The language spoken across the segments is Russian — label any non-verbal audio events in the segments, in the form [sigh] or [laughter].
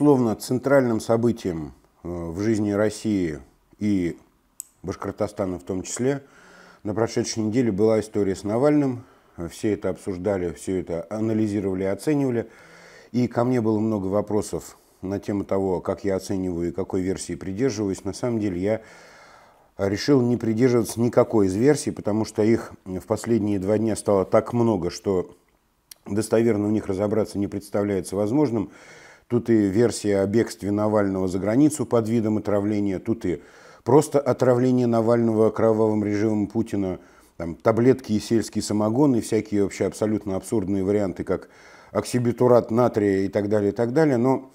Безусловно, центральным событием э, в жизни России и Башкортостана в том числе на прошедшей неделе была история с Навальным. Э, все это обсуждали, все это анализировали, оценивали. И ко мне было много вопросов на тему того, как я оцениваю и какой версии придерживаюсь. На самом деле я решил не придерживаться никакой из версий, потому что их в последние два дня стало так много, что достоверно у них разобраться не представляется возможным. Тут и версия о бегстве Навального за границу под видом отравления, тут и просто отравление Навального кровавым режимом Путина, там, таблетки и сельский самогон и всякие вообще абсолютно абсурдные варианты, как оксибитурат натрия и так далее, и так далее. Но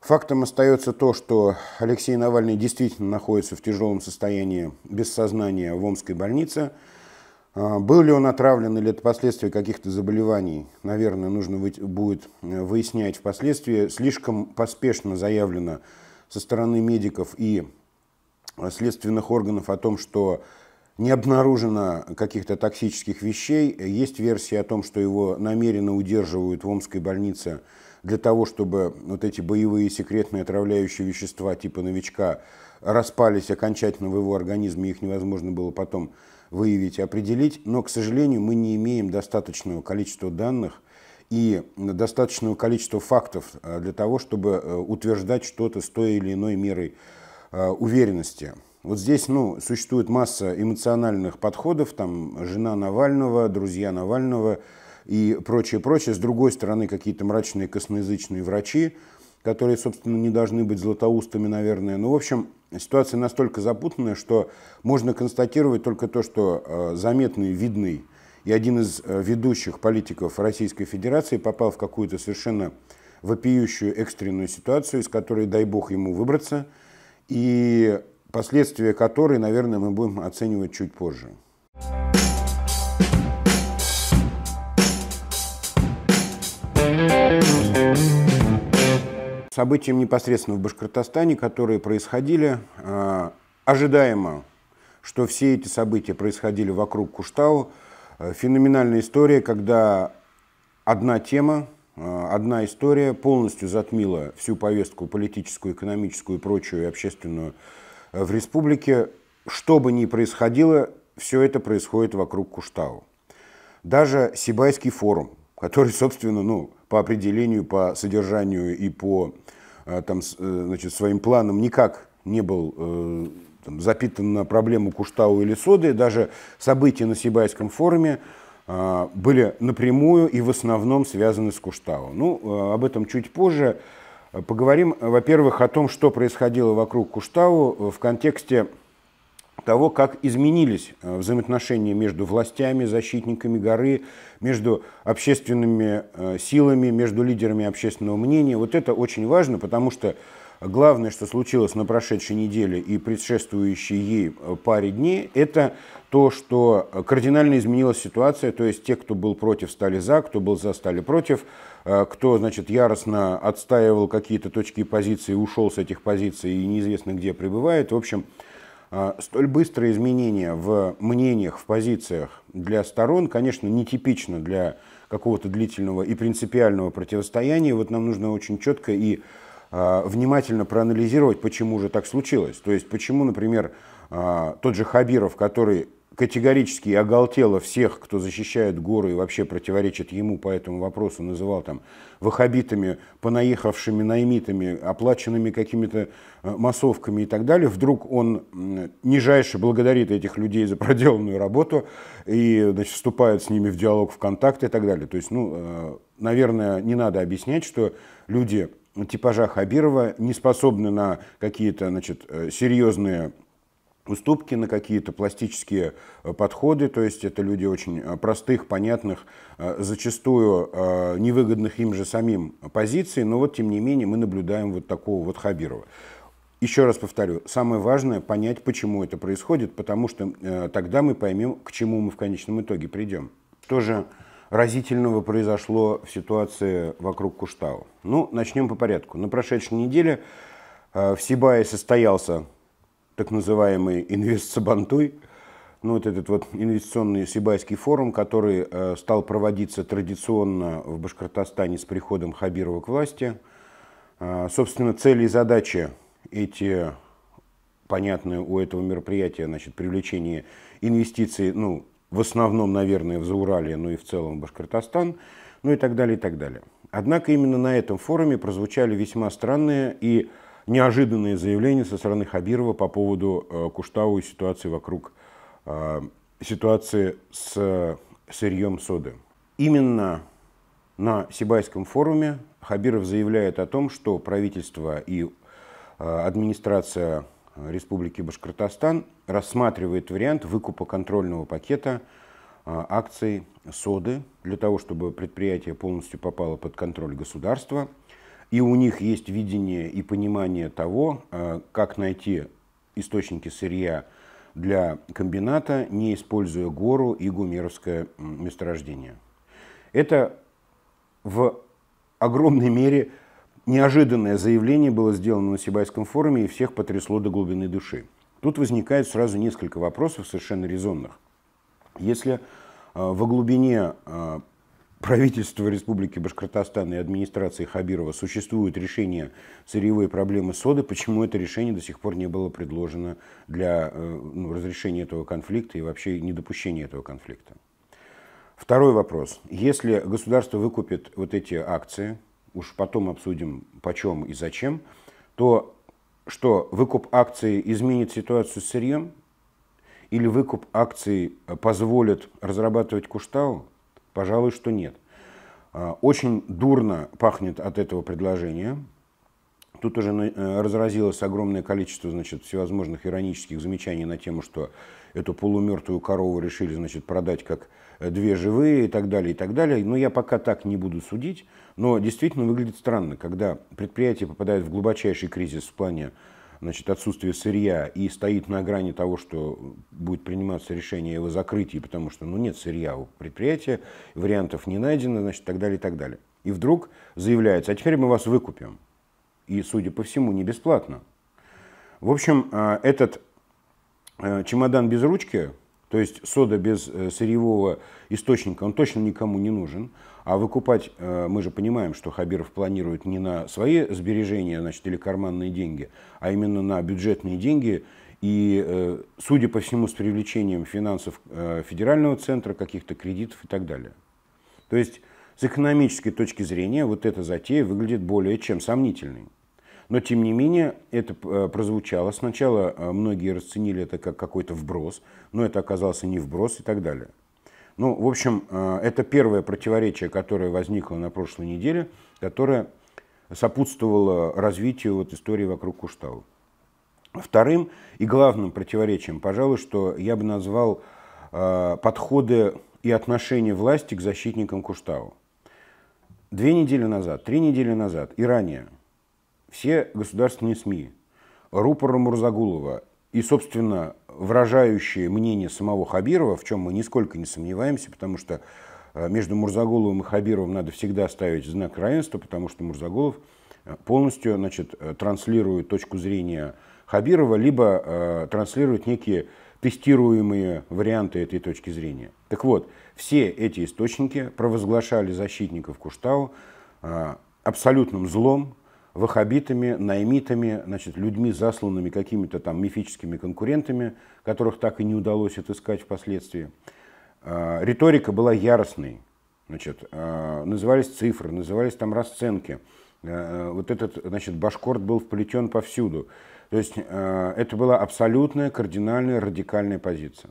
фактом остается то, что Алексей Навальный действительно находится в тяжелом состоянии без сознания в Омской больнице – а, был ли он отравлен или это последствия каких-то заболеваний, наверное, нужно будет э, выяснять впоследствии. Слишком поспешно заявлено со стороны медиков и э, следственных органов о том, что не обнаружено каких-то токсических вещей. Есть версия о том, что его намеренно удерживают в Омской больнице для того, чтобы вот эти боевые секретные отравляющие вещества типа новичка распались окончательно в его организме, их невозможно было потом выявить и определить, но, к сожалению, мы не имеем достаточного количества данных и достаточного количества фактов э, для того, чтобы э, утверждать что-то с той или иной мерой э, уверенности. Вот здесь ну, существует масса эмоциональных подходов, там жена Навального, друзья Навального и прочее, прочее. С другой стороны, какие-то мрачные косноязычные врачи, которые, собственно, не должны быть златоустами, наверное. Ну, в общем, Ситуация настолько запутанная, что можно констатировать только то, что э, заметный, видный и один из э, ведущих политиков Российской Федерации попал в какую-то совершенно вопиющую экстренную ситуацию, из которой, дай бог, ему выбраться, и последствия которой, наверное, мы будем оценивать чуть позже. Thank you событиям непосредственно в Башкортостане, которые происходили. А, ожидаемо, что все эти события происходили вокруг Куштау. А, феноменальная история, когда одна тема, а, одна история полностью затмила всю повестку политическую, экономическую, и прочую и общественную в республике. Что бы ни происходило, все это происходит вокруг Куштау. Даже Сибайский форум, который, собственно, ну, по определению, по содержанию и по э, там, э, значит, своим планам никак не был э, там, запитан на проблему Куштау или Соды. Даже события на Сибайском форуме были напрямую и в основном связаны с Куштау. Ну, об этом чуть позже. Поговорим, во-первых, о том, что происходило вокруг Куштау в контексте того, как изменились э, взаимоотношения между властями, защитниками горы, между общественными э, силами, между лидерами общественного мнения. Вот это очень важно, потому что главное, что случилось на прошедшей неделе и предшествующей ей э, паре дней, это то, что кардинально изменилась ситуация, то есть те, кто был против, стали за, кто был за, стали против, кто, значит, яростно отстаивал какие-то точки и позиции, ушел с этих позиций и неизвестно где пребывает. В общем, а, столь быстрые изменения в мнениях, в позициях для сторон, конечно, нетипично для какого-то длительного и принципиального противостояния. Вот нам нужно очень четко и а, внимательно проанализировать, почему же так случилось. То есть почему, например, а, тот же Хабиров, который категорически оголтело всех, кто защищает горы, и вообще противоречит ему по этому вопросу, называл там вахабитами, понаехавшими наймитами, оплаченными какими-то э, массовками и так далее, вдруг он нижайше благодарит этих людей за проделанную работу и значит, вступает с ними в диалог, в контакт и так далее. То есть, ну, э, наверное, не надо объяснять, что люди типажа Хабирова не способны на какие-то значит, э, серьезные уступки на какие-то пластические э, подходы, то есть это люди очень э, простых, понятных, э, зачастую невыгодных им же самим позиций, но вот тем не менее мы наблюдаем вот такого вот Хабирова. Еще раз повторю, самое важное понять, почему это происходит, потому что тогда мы поймем, к чему мы в конечном итоге придем. Что же разительного произошло в ситуации вокруг Куштау? Ну, начнем по порядку. На прошедшей неделе в Сибае состоялся так называемый инвестсабантуй, ну, вот этот вот инвестиционный Сибайский форум, который э, стал проводиться традиционно в Башкортостане с приходом Хабирова к власти. Э, собственно, цели и задачи эти понятны у этого мероприятия, значит, привлечение инвестиций, ну, в основном, наверное, в Заурале, но и в целом в Башкортостан, ну и так далее, и так далее. Однако именно на этом форуме прозвучали весьма странные и неожиданные заявления со стороны Хабирова по поводу э, Куштау и ситуации вокруг э, ситуации с э, сырьем соды. Именно на Сибайском форуме Хабиров заявляет о том, что правительство и администрация Республики Башкортостан рассматривает вариант выкупа контрольного пакета акций СОДы для того, чтобы предприятие полностью попало под контроль государства – и у них есть видение и понимание того, э, как найти источники сырья для комбината, не используя гору и гумеровское месторождение. Это в огромной мере неожиданное заявление было сделано на Сибайском форуме и всех потрясло до глубины души. Тут возникает сразу несколько вопросов совершенно резонных. Если э, во глубине э, правительства Республики Башкортостан и администрации Хабирова существует решение сырьевой проблемы соды, почему это решение до сих пор не было предложено для э, ну, разрешения этого конфликта и вообще недопущения этого конфликта? Второй вопрос. Если государство выкупит вот эти акции, уж потом обсудим почем и зачем, то что, выкуп акций изменит ситуацию с сырьем? Или выкуп акций э, позволит разрабатывать Куштау? Пожалуй, что нет. А, очень дурно пахнет от этого предложения. Тут уже э, разразилось огромное количество значит, всевозможных иронических замечаний на тему, что эту полумертвую корову решили значит, продать как э, две живые и так далее, и так далее. Но я пока так не буду судить. Но действительно выглядит странно, когда предприятие попадает в глубочайший кризис в плане значит, отсутствие сырья и стоит на грани того, что будет приниматься решение о его закрытии, потому что ну, нет сырья у предприятия, вариантов не найдено, значит, так далее, и так далее. И вдруг заявляется, а теперь мы вас выкупим. И, судя по всему, не бесплатно. В общем, э, этот э, чемодан без ручки, то есть сода без э, сырьевого источника, он точно никому не нужен. А выкупать, э, мы же понимаем, что Хабиров планирует не на свои сбережения, значит, или карманные деньги, а именно на бюджетные деньги. И, э, судя по всему, с привлечением финансов э, федерального центра, каких-то кредитов и так далее. То есть, с экономической точки зрения, вот эта затея выглядит более чем сомнительной. Но, тем не менее, это прозвучало. Сначала многие расценили это как какой-то вброс, но это оказался не вброс и так далее. Ну, в общем, э, это первое противоречие, которое возникло на прошлой неделе, которое сопутствовало развитию вот истории вокруг Куштау. Вторым и главным противоречием, пожалуй, что я бы назвал э, подходы и отношение власти к защитникам Куштау. Две недели назад, три недели назад и ранее все государственные СМИ рупора Мурзагулова и, собственно, выражающие мнение самого Хабирова, в чем мы нисколько не сомневаемся, потому что э, между Мурзагуловым и Хабировым надо всегда ставить знак равенства, потому что Мурзагулов э, полностью значит, э, транслирует точку зрения Хабирова, либо э, транслирует некие тестируемые варианты этой точки зрения. Так вот, все эти источники провозглашали защитников Куштау э, абсолютным злом, ваххабитами, наймитами, значит, людьми, засланными какими-то там мифическими конкурентами, которых так и не удалось отыскать впоследствии. А, риторика была яростной. Значит, а, назывались цифры, назывались там расценки. А, вот этот, значит, башкорт был вплетен повсюду. То есть это была абсолютная, кардинальная, радикальная позиция.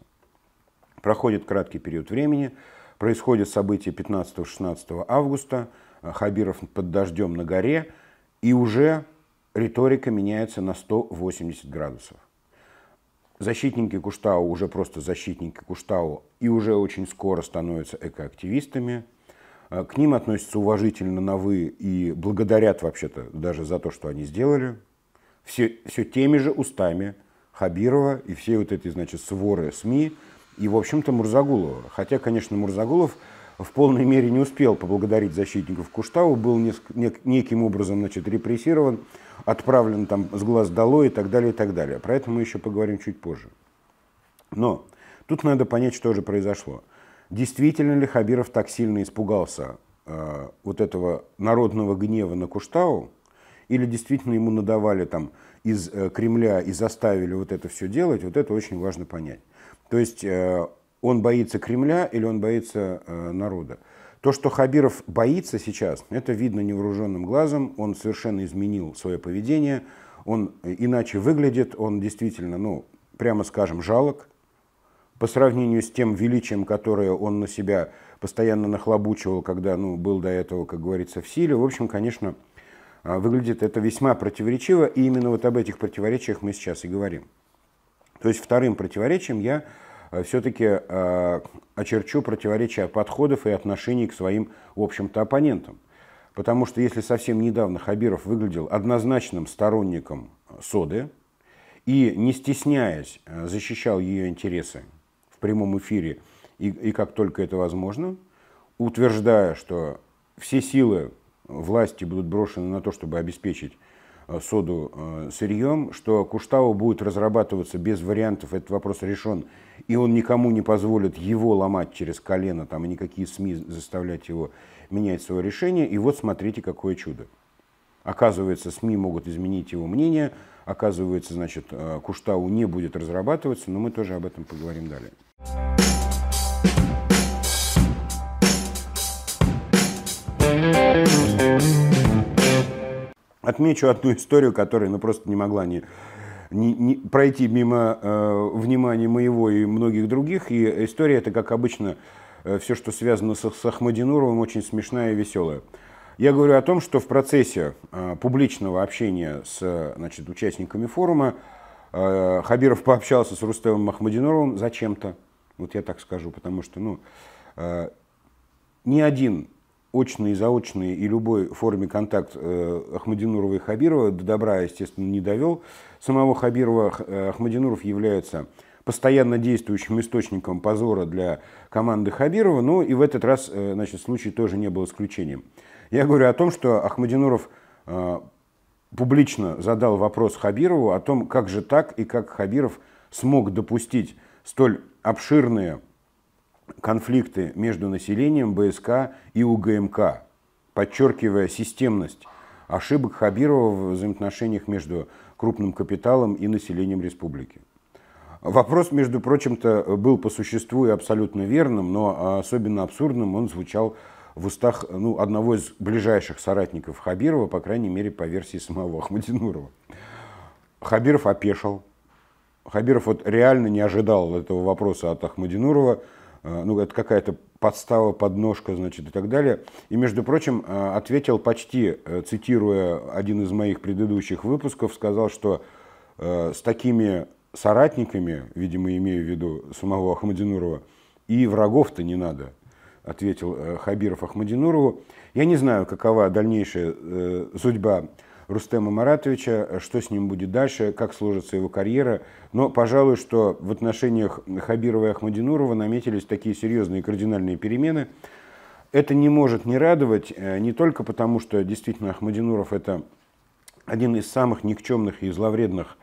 Проходит краткий период времени, происходят события 15-16 августа, Хабиров под дождем на горе – и уже риторика меняется на 180 градусов. Защитники Куштау уже просто защитники Куштау и уже очень скоро становятся экоактивистами. А, к ним относятся уважительно на «вы» и благодарят вообще-то даже за то, что они сделали. Все, все теми же устами Хабирова и все вот эти, значит, своры СМИ и, в общем-то, Мурзагулова. Хотя, конечно, Мурзагулов – в полной мере не успел поблагодарить защитников Куштау, был неким образом значит, репрессирован, отправлен там с глаз долой и так далее, и так далее. Про это мы еще поговорим чуть позже. Но тут надо понять, что же произошло. Действительно ли Хабиров так сильно испугался э, вот этого народного гнева на Куштау, или действительно ему надавали там из э, Кремля и заставили вот это все делать, вот это очень важно понять. То есть э, он боится Кремля или он боится э, народа. То, что Хабиров боится сейчас, это видно невооруженным глазом, он совершенно изменил свое поведение, он э, иначе выглядит, он действительно, ну, прямо скажем, жалок по сравнению с тем величием, которое он на себя постоянно нахлобучивал, когда ну, был до этого, как говорится, в силе. В общем, конечно, э, выглядит это весьма противоречиво, и именно вот об этих противоречиях мы сейчас и говорим. То есть вторым противоречием я Э, все-таки э, очерчу противоречия подходов и отношений к своим, в общем-то, оппонентам. Потому что если совсем недавно Хабиров выглядел однозначным сторонником СОДы и, не стесняясь, э, защищал ее интересы в прямом эфире и, и как только это возможно, утверждая, что все силы власти будут брошены на то, чтобы обеспечить Э, соду э, сырьем, что Куштау будет разрабатываться без вариантов, этот вопрос решен, и он никому не позволит его ломать через колено, там, и никакие СМИ заставлять его менять свое решение. И вот смотрите, какое чудо. Оказывается, СМИ могут изменить его мнение, оказывается, значит, э, Куштау не будет разрабатываться, но мы тоже об этом поговорим далее. Отмечу одну историю, которая ну, просто не могла не, не, не пройти мимо э, внимания моего и многих других. И история это, как обычно, э, все, что связано с, с Ахмадинуровым, очень смешная и веселая. Я говорю о том, что в процессе э, публичного общения с значит, участниками форума э, Хабиров пообщался с Рустемом Ахмадинуровым зачем-то. Вот я так скажу, потому что ну, э, ни один очный, заочный и любой форме контакт э, Ахмадинурова и Хабирова до добра, естественно, не довел. Самого Хабирова э, Ахмадинуров является постоянно действующим источником позора для команды Хабирова, но и в этот раз э, значит, случай тоже не был исключением. Я говорю о том, что Ахмадинуров публично задал вопрос Хабирову о том, как же так и как Хабиров смог допустить столь обширные конфликты между населением БСК и УГМК, подчеркивая системность ошибок Хабирова в взаимоотношениях между крупным капиталом и населением республики. Вопрос, между прочим-то, был по существу и абсолютно верным, но а, особенно абсурдным он звучал в устах ну, одного из ближайших соратников Хабирова, по крайней мере, по версии самого Ахмадинурова. Хабиров опешил. Хабиров вот реально не ожидал этого вопроса от Ахмадинурова – Э, ну, это какая-то подстава, подножка, значит, и так далее. И, между прочим, э, ответил почти, э, цитируя один из моих предыдущих выпусков, сказал, что с такими соратниками, видимо, имею в виду самого Ахмадинурова, и врагов-то не надо, ответил Хабиров Ахмадинурову. Я не знаю, какова дальнейшая судьба Рустема Маратовича, что с ним будет дальше, как сложится его карьера. Но, пожалуй, что в отношениях Хабирова и Ахмадинурова наметились такие серьезные кардинальные перемены. Это не может не радовать, э, не только потому, что действительно Ахмадинуров это один из самых никчемных и зловредных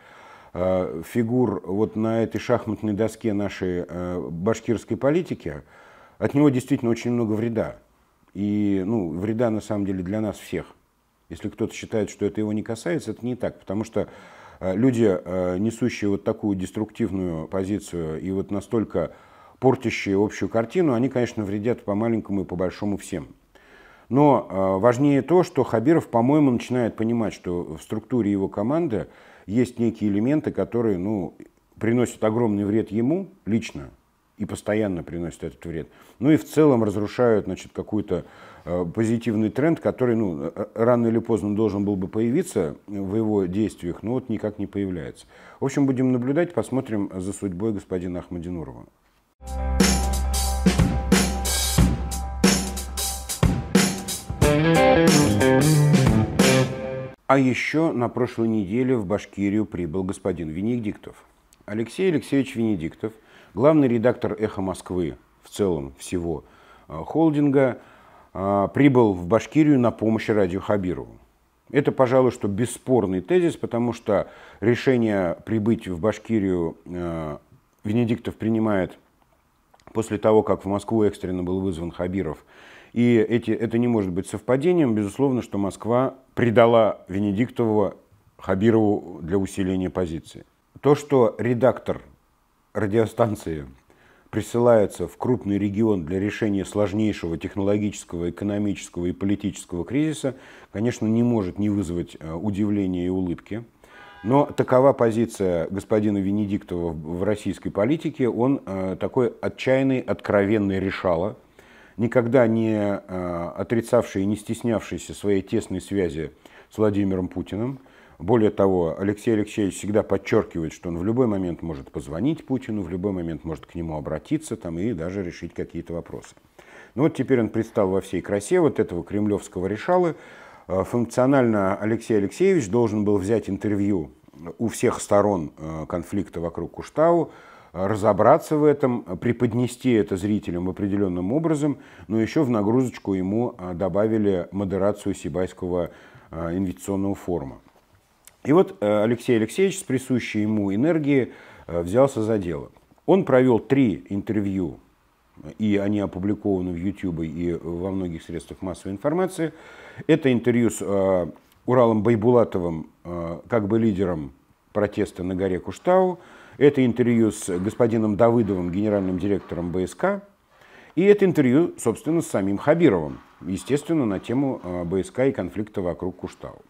э, фигур вот на этой шахматной доске нашей э, башкирской политики, от него действительно очень много вреда. И ну, вреда на самом деле для нас всех – если кто-то считает, что это его не касается, это не так, потому что э, люди, э, несущие вот такую деструктивную позицию и вот настолько портящие общую картину, они, конечно, вредят по маленькому и по большому всем. Но э, важнее то, что Хабиров, по-моему, начинает понимать, что в структуре его команды есть некие элементы, которые ну, приносят огромный вред ему лично и постоянно приносят этот вред. Ну и в целом разрушают значит, какую-то Э, позитивный тренд, который ну, э, э, рано или поздно должен был бы появиться в его действиях, но вот никак не появляется. В общем, будем наблюдать, посмотрим за судьбой господина Ахмадинурова. А еще на прошлой неделе в Башкирию прибыл господин Венедиктов. Алексей Алексеевич Венедиктов, главный редактор «Эхо Москвы» в целом всего холдинга – а, прибыл в Башкирию на помощь Радио Хабирову. Это, пожалуй, что бесспорный тезис, потому что решение прибыть в Башкирию а, Венедиктов принимает после того, как в Москву экстренно был вызван Хабиров. И эти, это не может быть совпадением. Безусловно, что Москва предала Венедиктова Хабирову для усиления позиции. То, что редактор радиостанции присылается в крупный регион для решения сложнейшего технологического, экономического и политического кризиса, конечно, не может не вызвать э, удивления и улыбки. Но такова позиция господина Венедиктова в российской политике. Он э, такой отчаянный, откровенный решало, никогда не э, отрицавший и не стеснявшийся своей тесной связи с Владимиром Путиным – более того, Алексей Алексеевич всегда подчеркивает, что он в любой момент может позвонить Путину, в любой момент может к нему обратиться там, и даже решить какие-то вопросы. Ну вот теперь он предстал во всей красе вот этого кремлевского решалы. Э, функционально Алексей Алексеевич должен был взять интервью у всех сторон э, конфликта вокруг Куштау, э, разобраться в этом, преподнести это зрителям определенным образом, но еще в нагрузочку ему добавили модерацию Сибайского инвестиционного форума. И вот э, Алексей Алексеевич с присущей ему энергией э, взялся за дело. Он провел три интервью, и они опубликованы в YouTube и во многих средствах массовой информации. Это интервью с э, Уралом Байбулатовым, как бы лидером протеста на горе Куштау. Это интервью с господином Давыдовым, генеральным директором БСК. И это интервью, собственно, с самим Хабировым, естественно, на тему БСК и конфликта вокруг Куштау.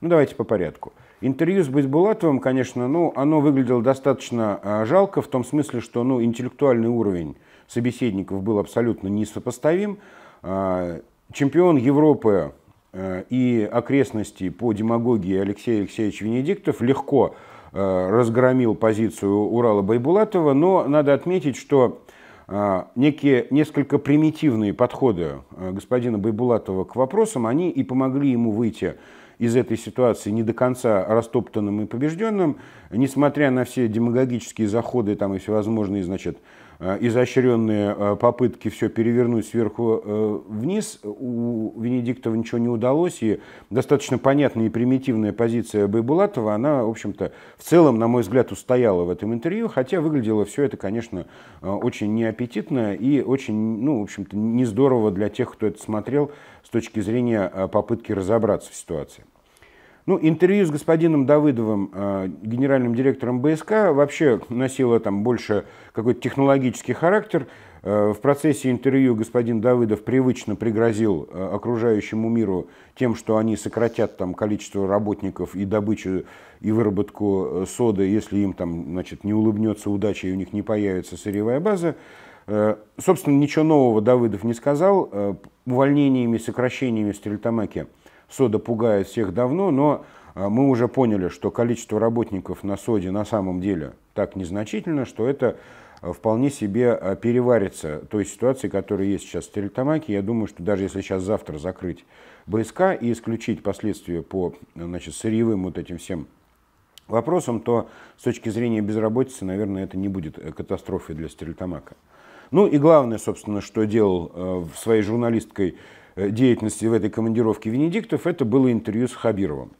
Ну, давайте по порядку. Интервью с Байсбулатовым, конечно, ну, оно выглядело достаточно а, жалко в том смысле, что ну, интеллектуальный уровень собеседников был абсолютно несопоставим. А, чемпион Европы а, и окрестностей по демагогии Алексей Алексеевич Венедиктов легко разгромил позицию Урала Байбулатова, но надо отметить, что а, некие, несколько примитивные подходы а, господина Байбулатова к вопросам, они и помогли ему выйти из этой ситуации не до конца растоптанным и побежденным, несмотря на все демагогические заходы там, и всевозможные значит, Э, изощренные э, попытки все перевернуть сверху э, вниз, у Венедиктова ничего не удалось, и достаточно понятная и примитивная позиция Байбулатова, она, в общем-то, в целом, на мой взгляд, устояла в этом интервью, хотя выглядело все это, конечно, очень неаппетитно и очень, ну, в общем-то, не здорово для тех, кто это смотрел с точки зрения попытки разобраться в ситуации. Ну, интервью с господином Давыдовым, э, генеральным директором БСК, вообще носило там больше какой-то технологический характер. Э, в процессе интервью господин Давыдов привычно пригрозил э, окружающему миру тем, что они сократят там количество работников и добычу и выработку соды, если им там, значит, не улыбнется удача и у них не появится сырьевая база. Собственно, ничего нового Давыдов не сказал. Увольнениями, сокращениями в Стрельтамаке – Сода пугает всех давно, но а, мы уже поняли, что количество работников на соде на самом деле так незначительно, что это а, вполне себе а, переварится той ситуации, которая есть сейчас в Стерлитамаке. Я думаю, что даже если сейчас завтра закрыть БСК и исключить последствия по значит, сырьевым вот этим всем вопросам, то с точки зрения безработицы, наверное, это не будет э, катастрофой для Стерлитамака. Ну и главное, собственно, что делал э, своей журналисткой Э, деятельности в этой командировке Венедиктов, это было интервью с Хабировым.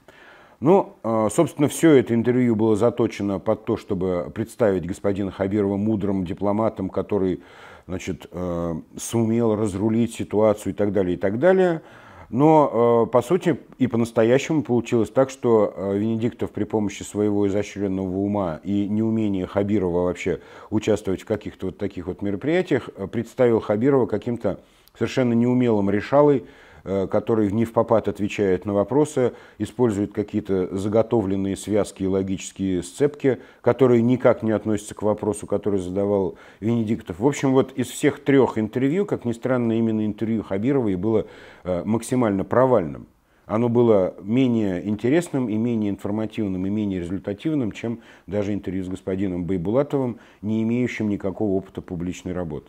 Ну, э, собственно, все это интервью было заточено под то, чтобы представить господина Хабирова мудрым дипломатом, который значит, э, сумел разрулить ситуацию и так далее, и так далее. Но, по сути, и по-настоящему получилось так, что Венедиктов при помощи своего изощренного ума и неумения Хабирова вообще участвовать в каких-то вот таких вот мероприятиях представил Хабирова каким-то совершенно неумелым решалой, э, который не в попад отвечает на вопросы, использует какие-то заготовленные связки и логические сцепки, которые никак не относятся к вопросу, который задавал Венедиктов. В общем, вот из всех трех интервью, как ни странно, именно интервью Хабировой было э, максимально провальным. Оно было менее интересным и менее информативным и менее результативным, чем даже интервью с господином Байбулатовым, не имеющим никакого опыта публичной работы.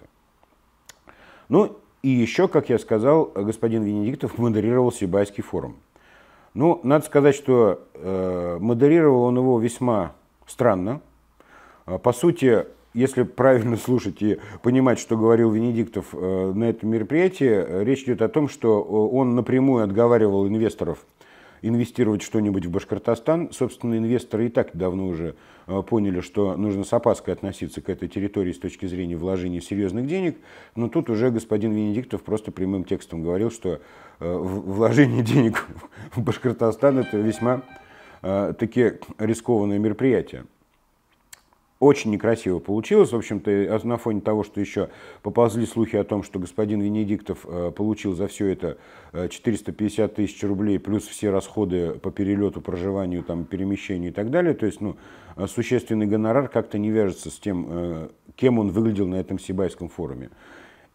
Ну, и еще, как я сказал, господин Венедиктов модерировал Сибайский форум. Ну, надо сказать, что э, модерировал он его весьма странно. А, по сути, если правильно [laughs] слушать и понимать, что говорил Венедиктов э, на этом мероприятии, э, речь идет о том, что э, он напрямую отговаривал инвесторов инвестировать что-нибудь в Башкортостан. Собственно, инвесторы и так давно уже Э, поняли, что нужно с опаской относиться к этой территории с точки зрения вложения серьезных денег, но тут уже господин Венедиктов просто прямым текстом говорил, что э, вложение денег [laughs] в Башкортостан это весьма э, такие рискованные мероприятия. Очень некрасиво получилось, в общем-то, э, на фоне того, что еще поползли слухи о том, что господин Венедиктов э, получил за все это 450 э, тысяч рублей, плюс все расходы по перелету, проживанию, там, перемещению и так далее. То есть, ну, а существенный гонорар как-то не вяжется с тем, кем он выглядел на этом Сибайском форуме.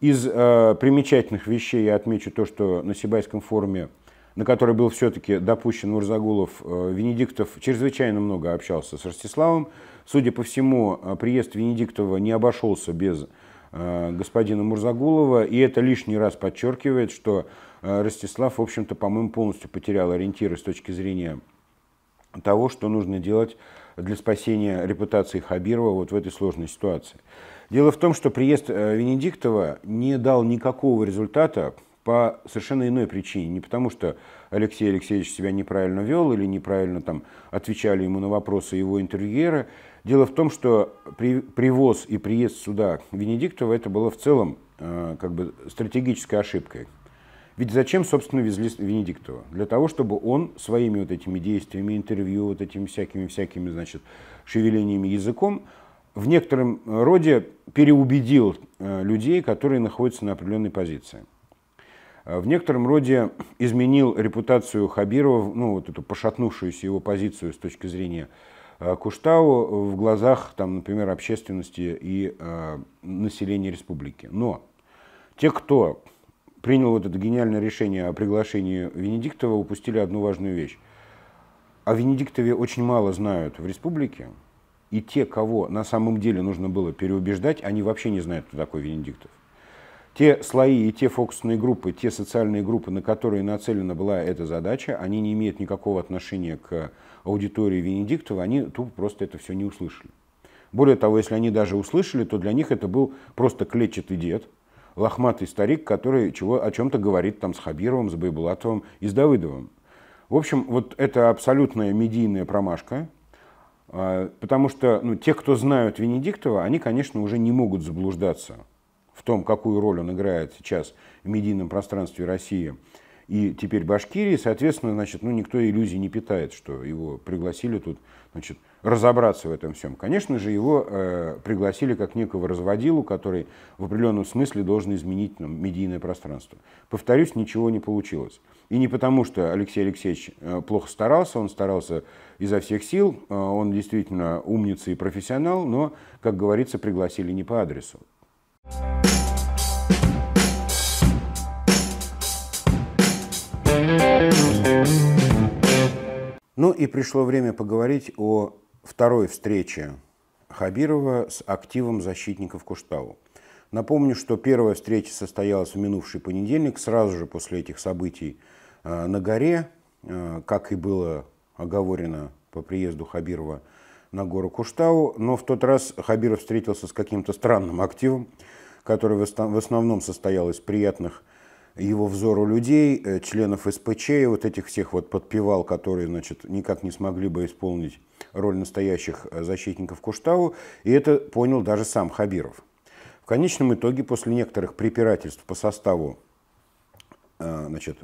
Из примечательных вещей я отмечу то, что на Сибайском форуме на который был все-таки допущен Мурзагулов, э, Венедиктов чрезвычайно много общался с Ростиславом. Судя по всему, э, приезд Венедиктова не обошелся без э, господина Мурзагулова, и это лишний раз подчеркивает, что Ростислав, в общем-то, по-моему, полностью потерял ориентиры с точки зрения того, что нужно делать для спасения репутации Хабирова вот в этой сложной ситуации. Дело в том, что приезд Венедиктова не дал никакого результата, по совершенно иной причине. Не потому, что Алексей Алексеевич себя неправильно вел или неправильно там, отвечали ему на вопросы его интервьюера. Дело в том, что при, привоз и приезд сюда Венедиктова это было в целом э, как бы стратегической ошибкой. Ведь зачем, собственно, везли Венедиктова? Для того, чтобы он своими вот этими действиями, интервью, вот этими всякими-всякими, значит, шевелениями языком в некотором роде переубедил э, людей, которые находятся на определенной позиции. Э, в некотором роде изменил репутацию Хабирова, ну вот эту пошатнувшуюся его позицию с точки зрения э, Куштау в глазах, там, например, общественности и э, населения республики. Но те, кто принял вот это гениальное решение о приглашении Венедиктова, упустили одну важную вещь. О Венедиктове очень мало знают в республике, и те, кого на самом деле нужно было переубеждать, они вообще не знают, кто такой Венедиктов те слои и те фокусные группы, те социальные группы, на которые нацелена была эта задача, они не имеют никакого отношения к аудитории Венедиктова, они тупо просто это все не услышали. Более того, если они даже услышали, то для них это был просто клетчатый дед, лохматый старик, который чего, о чем-то говорит там с Хабировым, с Байбулатовым и с Давыдовым. В общем, вот это абсолютная медийная промашка, а, потому что ну, те, кто знают Венедиктова, они, конечно, уже не могут заблуждаться – в том, какую роль он играет сейчас в медийном пространстве России и теперь Башкирии, соответственно, значит, ну, никто иллюзий не питает, что его пригласили тут значит, разобраться в этом всем. Конечно же, его э, пригласили как некого разводилу, который в определенном смысле должен изменить нам медийное пространство. Повторюсь, ничего не получилось. И не потому, что Алексей Алексеевич э, плохо старался, он старался изо всех сил, э, он действительно умница и профессионал, но, как говорится, пригласили не по адресу. Ну и пришло время поговорить о второй встрече Хабирова с активом защитников Куштау. Напомню, что первая встреча состоялась в минувший понедельник, сразу же после этих событий э, на горе, э, как и было оговорено по приезду Хабирова на гору Куштау, но в тот раз Хабиров встретился с каким-то странным активом, который в основном состоял из приятных его взору людей, э, членов СПЧ, и вот этих всех вот подпевал, которые, значит, никак не смогли бы исполнить роль настоящих э, защитников Куштау, и это понял даже сам Хабиров. В конечном итоге, после некоторых препирательств по составу э, значит,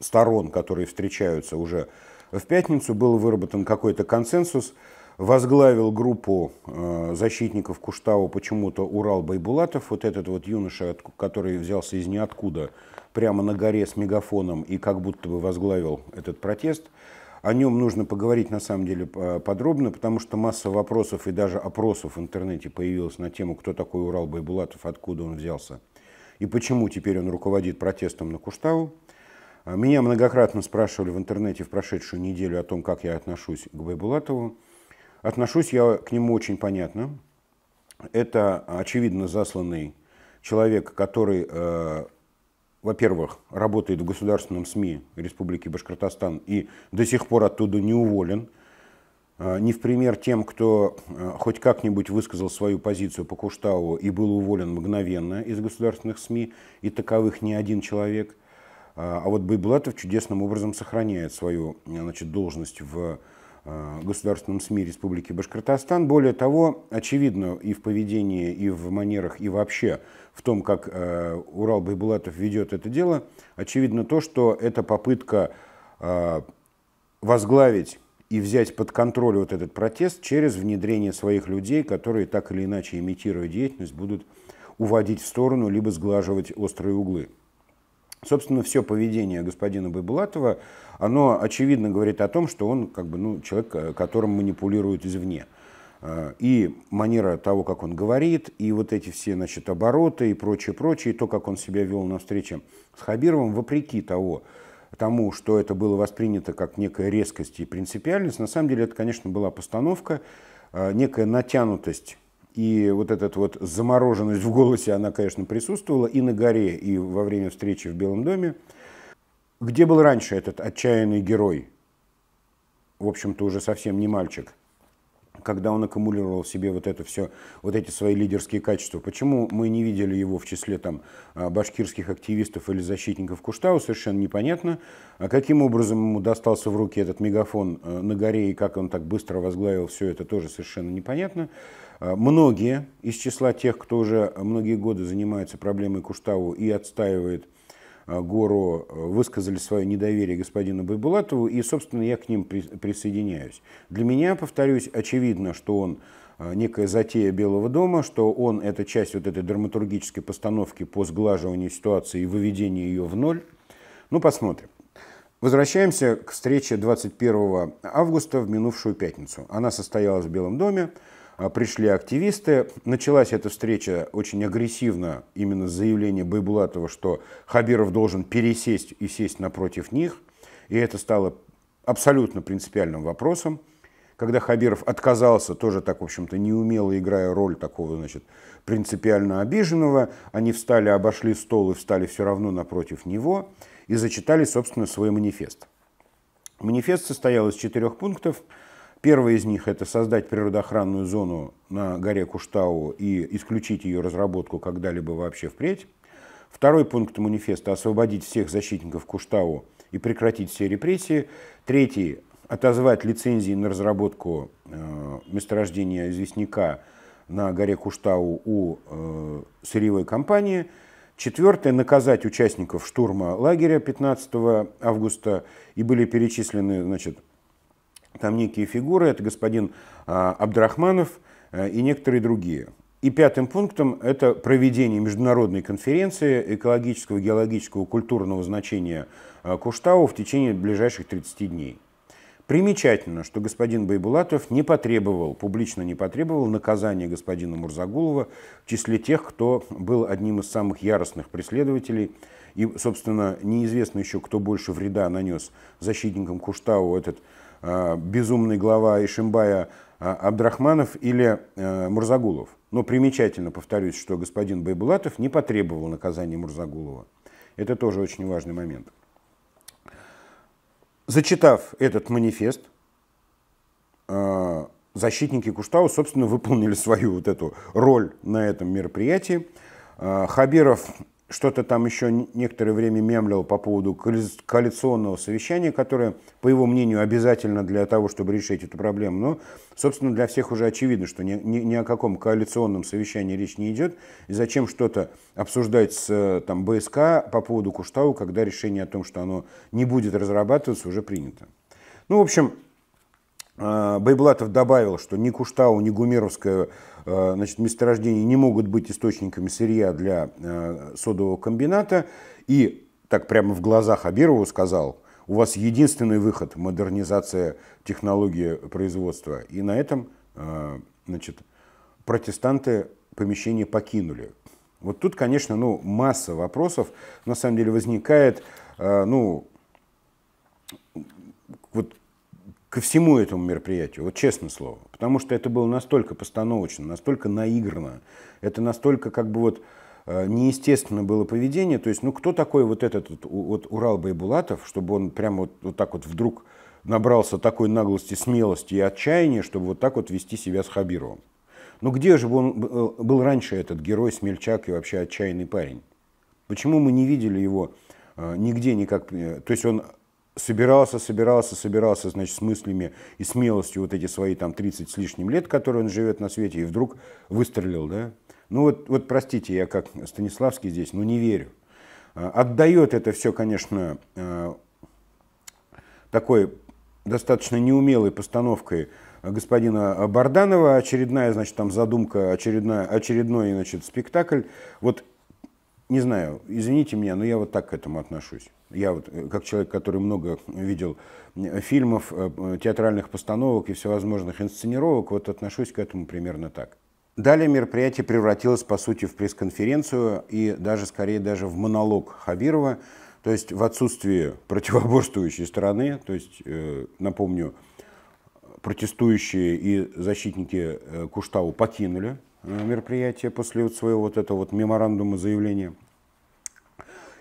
сторон, которые встречаются уже в пятницу, был выработан какой-то консенсус – возглавил группу э, защитников Куштау почему-то Урал Байбулатов, вот этот вот юноша, который взялся из ниоткуда, прямо на горе с мегафоном и как будто бы возглавил этот протест. О нем нужно поговорить на самом деле подробно, потому что масса вопросов и даже опросов в интернете появилась на тему, кто такой Урал Байбулатов, откуда он взялся и почему теперь он руководит протестом на Куштау. Меня многократно спрашивали в интернете в прошедшую неделю о том, как я отношусь к Байбулатову. Отношусь я к нему очень понятно. Это, очевидно, засланный человек, который, э, во-первых, работает в государственном СМИ Республики Башкортостан и до сих пор оттуда не уволен. Э, не в пример тем, кто э, хоть как-нибудь высказал свою позицию по Куштау и был уволен мгновенно из государственных СМИ, и таковых не один человек. Э, а вот Байбулатов чудесным образом сохраняет свою значит, должность в Э, государственном СМИ Республики Башкортостан. Более того, очевидно и в поведении, и в манерах, и вообще в том, как э, Урал Байбулатов ведет это дело, очевидно то, что это попытка э, возглавить и взять под контроль вот этот протест через внедрение своих людей, которые так или иначе имитируя деятельность, будут уводить в сторону, либо сглаживать острые углы. Собственно, все поведение господина Байбулатова, оно очевидно говорит о том, что он как бы, ну, человек, э, которым манипулируют извне. Э, и манера того, как он говорит, и вот эти все значит, обороты и прочее, прочее, и то, как он себя вел на встрече с Хабировым, вопреки того, тому, что это было воспринято как некая резкость и принципиальность, на самом деле это, конечно, была постановка, э, некая натянутость и вот эта вот замороженность в голосе, она, конечно, присутствовала и на горе, и во время встречи в Белом доме. Где был раньше этот отчаянный герой? В общем-то, уже совсем не мальчик. Когда он аккумулировал себе вот это все, вот эти свои лидерские качества. Почему мы не видели его в числе там а, башкирских активистов или защитников Куштау, совершенно непонятно. А каким образом ему достался в руки этот мегафон э, на горе и как он так быстро возглавил все это, тоже совершенно непонятно. Э, многие из числа тех, кто уже многие годы занимается проблемой Куштау и отстаивает э, гору, э, высказали свое недоверие господину Байбулатову, и, собственно, я к ним присоединяюсь. Для меня, повторюсь, очевидно, что он некая затея Белого дома, что он это часть вот этой драматургической постановки по сглаживанию ситуации и выведению ее в ноль. Ну, посмотрим. Возвращаемся к встрече 21 августа в минувшую пятницу. Она состоялась в Белом доме. А, пришли активисты. Началась эта встреча очень агрессивно, именно с заявления Байбулатова, что Хабиров должен пересесть и сесть напротив них. И это стало абсолютно принципиальным вопросом. Когда Хабиров отказался, тоже так, в общем-то, неумело играя роль такого, значит, принципиально обиженного, они встали, обошли стол и встали все равно напротив него и зачитали, собственно, свой манифест. Манифест состоял из четырех пунктов – Первое из них – это создать природоохранную зону на горе Куштау и исключить ее разработку когда-либо вообще впредь. Второй пункт манифеста – освободить всех защитников Куштау и прекратить все репрессии. Третий – отозвать лицензии на разработку э, месторождения известняка на горе Куштау у э, сырьевой компании. Четвертое – наказать участников штурма лагеря 15 августа. И были перечислены значит, там некие фигуры, это господин а, Абдрахманов э, и некоторые другие. И пятым пунктом это проведение международной конференции экологического, геологического, культурного значения а, Куштау в течение ближайших 30 дней. Примечательно, что господин Байбулатов не потребовал, публично не потребовал наказания господина Мурзагулова в числе тех, кто был одним из самых яростных преследователей. И, собственно, неизвестно еще, кто больше вреда нанес защитникам Куштау этот Э, безумный глава Ишимбая э, Абдрахманов или э, Мурзагулов. Но примечательно, повторюсь, что господин Байбулатов не потребовал наказания Мурзагулова. Это тоже очень важный момент. Зачитав этот манифест, защитники Куштау, собственно, выполнили свою вот эту роль на этом мероприятии. Хабиров что-то там еще некоторое время мемлил по поводу коалиционного совещания, которое, по его мнению, обязательно для того, чтобы решить эту проблему. Но, собственно, для всех уже очевидно, что ни, ни, ни о каком коалиционном совещании речь не идет. И зачем что-то обсуждать с э, там, БСК по поводу Куштау, когда решение о том, что оно не будет разрабатываться, уже принято. Ну, в общем, э, Байблатов добавил, что ни Куштау, ни Гумеровская Э, значит, месторождения не могут быть источниками сырья для э, содового комбината. И так прямо в глазах Хабирову сказал, у вас единственный выход – модернизация технологии производства. И на этом э, значит, протестанты помещение покинули. Вот тут, конечно, ну, масса вопросов на самом деле возникает, ну, вот ко всему этому мероприятию, вот честное слово. Потому что это было настолько постановочно, настолько наигранно, это настолько как бы вот э, неестественно было поведение. То есть, ну кто такой вот этот вот, вот Урал Байбулатов, чтобы он прямо вот, вот так вот вдруг набрался такой наглости, смелости и отчаяния, чтобы вот так вот вести себя с Хабировым. Ну где же он э, был раньше этот герой, смельчак и вообще отчаянный парень? Почему мы не видели его э, нигде никак? То есть он собирался, собирался, собирался, значит, с мыслями и смелостью вот эти свои там 30 с лишним лет, которые он живет на свете, и вдруг выстрелил, да? Ну вот, вот простите, я как Станиславский здесь, но ну, не верю. А, отдает это все, конечно, э, такой достаточно неумелой постановкой господина Барданова, очередная, значит, там задумка, очередная, очередной, значит, спектакль. Вот, не знаю, извините меня, но я вот так к этому отношусь. Я вот, э, как человек, который много видел э, фильмов, э, театральных постановок и всевозможных инсценировок, вот отношусь к этому примерно так. Далее мероприятие превратилось, по сути, в пресс-конференцию и даже, скорее, даже в монолог Хабирова, то есть в отсутствие [laughs] противоборствующей стороны, то есть, напомню, протестующие и защитники Куштау покинули мероприятие после вот своего вот этого вот меморандума заявления.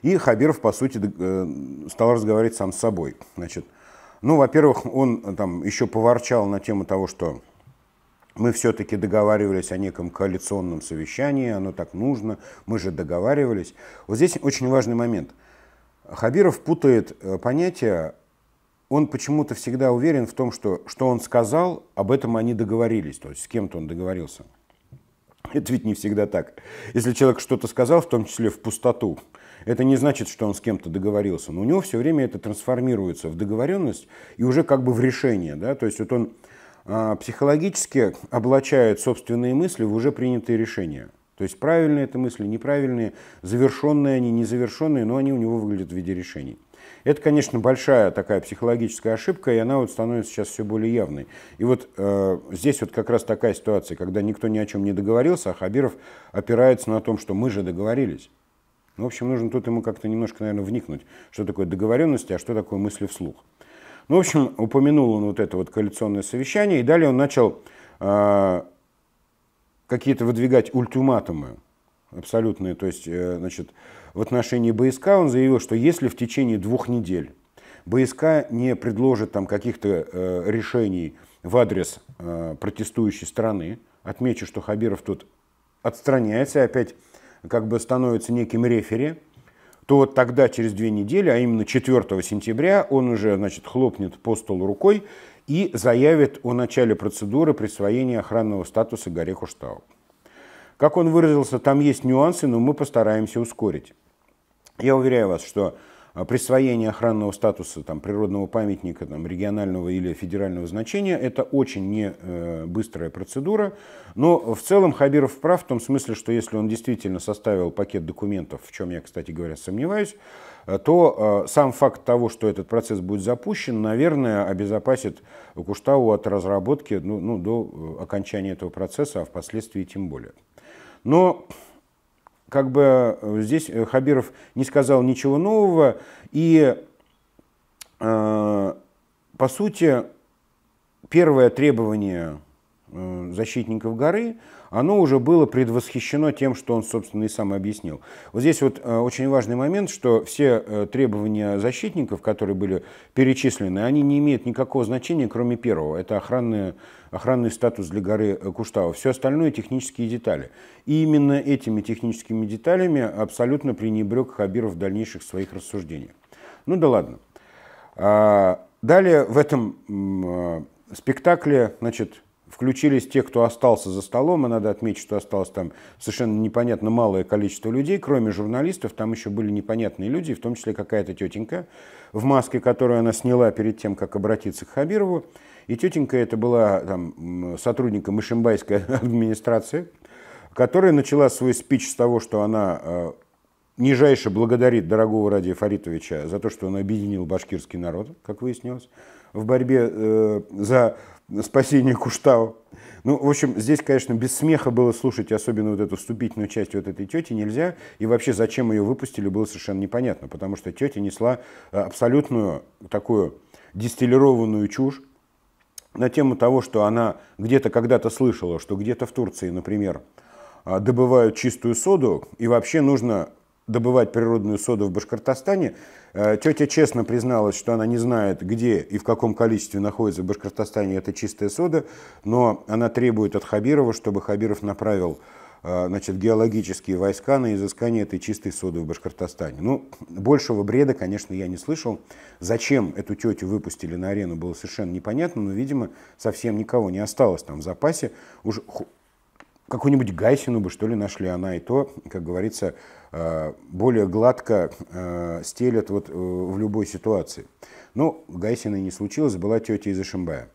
И Хабиров, по сути, э, стал разговаривать сам с собой. Значит, ну, во-первых, он э, там еще поворчал на тему того, что мы все-таки договаривались о неком коалиционном совещании, оно так нужно, мы же договаривались. Вот здесь очень важный момент. Хабиров путает э, понятия, он почему-то всегда уверен в том, что что он сказал, об этом они договорились, то есть с кем-то он договорился. Это ведь не всегда так. Если человек что-то сказал, в том числе в пустоту, это не значит, что он с кем-то договорился, но у него все время это трансформируется в договоренность и уже как бы в решение. Да? То есть вот он а, психологически облачает собственные мысли в уже принятые решения. То есть правильные это мысли, неправильные, завершенные они, незавершенные, но они у него выглядят в виде решений. Это, конечно, большая такая психологическая ошибка, и она вот становится сейчас все более явной. И вот э, здесь вот как раз такая ситуация, когда никто ни о чем не договорился, а Хабиров опирается на том, что мы же договорились. В общем, нужно тут ему как-то немножко, наверное, вникнуть, что такое договоренности, а что такое мысли вслух. Ну, в общем, упомянул он вот это вот коалиционное совещание, и далее он начал э, какие-то выдвигать ультиматумы абсолютные. То есть, э, значит, в отношении БСК он заявил, что если в течение двух недель БСК не предложит там каких-то э, решений в адрес э, протестующей страны, отмечу, что Хабиров тут отстраняется опять как бы становится неким рефери, то вот тогда, через две недели, а именно 4 сентября, он уже, значит, хлопнет по столу рукой и заявит о начале процедуры присвоения охранного статуса горе Хуштау. Как он выразился, там есть нюансы, но мы постараемся ускорить. Я уверяю вас, что Э, присвоение охранного статуса там, природного памятника там, регионального или федерального значения. Это очень не э, быстрая процедура. Но в целом Хабиров прав в том смысле, что если он действительно составил пакет документов, в чем я, кстати говоря, сомневаюсь, э, то э, сам факт того, что этот процесс будет запущен, наверное, обезопасит Куштау от разработки ну, ну, до э, окончания этого процесса, а впоследствии тем более. Но как бы э, здесь э, Хабиров не сказал ничего нового, и э, по сути первое требование э, защитников горы оно уже было предвосхищено тем, что он, собственно, и сам объяснил. Вот здесь вот э, очень важный момент, что все э, требования защитников, которые были перечислены, они не имеют никакого значения, кроме первого. Это охранная охранный статус для горы э, Куштау. Все остальное – технические детали. И именно этими техническими деталями абсолютно пренебрег Хабиров в дальнейших своих рассуждениях. Ну да ладно. А, далее в этом спектакле значит, включились те, кто остался за столом, и надо отметить, что осталось там совершенно непонятно малое количество людей, кроме журналистов, там еще были непонятные люди, в том числе какая-то тетенька в маске, которую она сняла перед тем, как обратиться к Хабирову. И тетенька это была там, сотрудником Ишимбайской [laughs] администрации, которая начала свой спич с того, что она э, нижайше благодарит дорогого Ради Фаритовича за то, что он объединил башкирский народ, как выяснилось, в борьбе э, за спасение Куштау. Ну, в общем, здесь, конечно, без смеха было слушать, особенно вот эту вступительную часть вот этой тети нельзя. И вообще, зачем ее выпустили, было совершенно непонятно, потому что тетя несла э, абсолютную такую дистиллированную чушь на тему того, что она где-то когда-то слышала, что где-то в Турции, например, э, добывают чистую соду, и вообще нужно добывать природную соду в Башкортостане. Э, тетя честно призналась, что она не знает, где и в каком количестве находится в Башкортостане эта чистая сода, но она требует от Хабирова, чтобы Хабиров направил э, значит, геологические войска на изыскание этой чистой соды в Башкортостане. Ну, большего бреда, конечно, я не слышал. Зачем эту тетю выпустили на арену, было совершенно непонятно, но, видимо, совсем никого не осталось там в запасе. Уж какую-нибудь гайсину бы, что ли, нашли. Она и то, как говорится, э, более гладко э, стелят вот э, в любой ситуации. Но ну, гайсиной не случилось, была тетя из Ишимбая.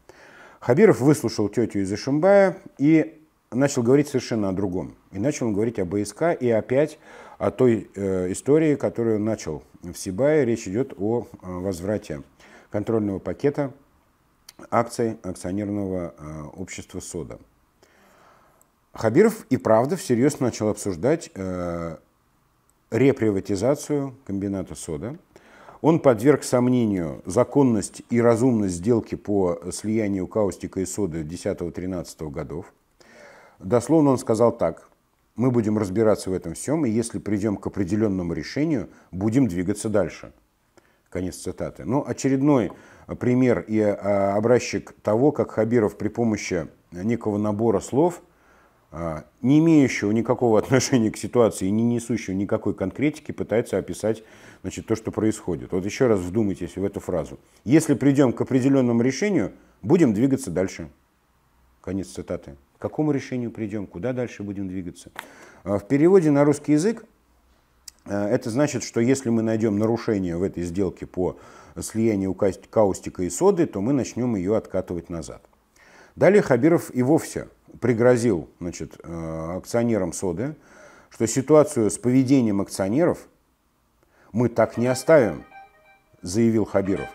Хабиров выслушал тетю из Ишимбая и начал говорить совершенно о другом. И начал он говорить о БСК и опять о той истории, которую начал в Сибае. Речь идет о возврате контрольного пакета акций акционерного общества «Сода». Хабиров и правда всерьез начал обсуждать э, реприватизацию комбината «Сода». Он подверг сомнению законность и разумность сделки по слиянию каустика и соды 10-13 годов. Дословно он сказал так. Мы будем разбираться в этом всем, и если придем к определенному решению, будем двигаться дальше. Конец цитаты. Но очередной пример и а, образчик того, как Хабиров при помощи некого набора слов – а, не имеющего никакого [laughs] отношения к ситуации и не несущего никакой конкретики, пытается описать значит, то, что происходит. Вот еще раз вдумайтесь в эту фразу. «Если придем к определенному решению, будем двигаться дальше». Конец цитаты. К какому решению придем, куда дальше будем двигаться? А, в переводе на русский язык а, это значит, что если мы найдем нарушение в этой сделке по слиянию каустика и соды, то мы начнем ее откатывать назад. Далее Хабиров и вовсе пригрозил значит, э, акционерам СОДы, что ситуацию с поведением акционеров мы так не оставим, заявил Хабиров.